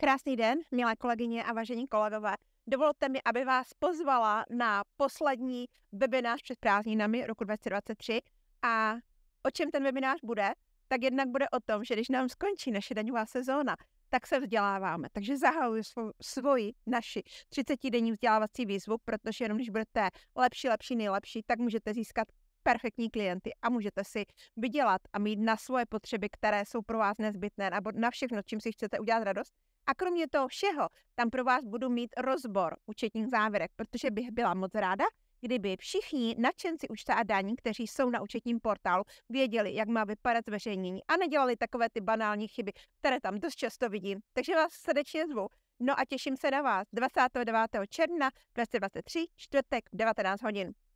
Krásný den, milé kolegyně a vážení kolegové. Dovolte mi, aby vás pozvala na poslední webinář před prázdninami roku 2023. A o čem ten webinář bude? Tak jednak bude o tom, že když nám skončí naše daňová sezóna, tak se vzděláváme. Takže zahajuji svoji, naši 30-denní vzdělávací výzvu, protože jenom když budete lepší, lepší, nejlepší, tak můžete získat perfektní klienty a můžete si vydělat a mít na svoje potřeby, které jsou pro vás nezbytné, nebo na všechno, čím si chcete udělat radost. A kromě toho všeho, tam pro vás budu mít rozbor účetních závěrek, protože bych byla moc ráda, kdyby všichni nadšenci účta a daní, kteří jsou na účetním portálu, věděli, jak má vypadat zveřejnění a nedělali takové ty banální chyby, které tam dost často vidím. Takže vás srdečně zvu. No a těším se na vás 29. června 2023, čtvrtek 19 hodin.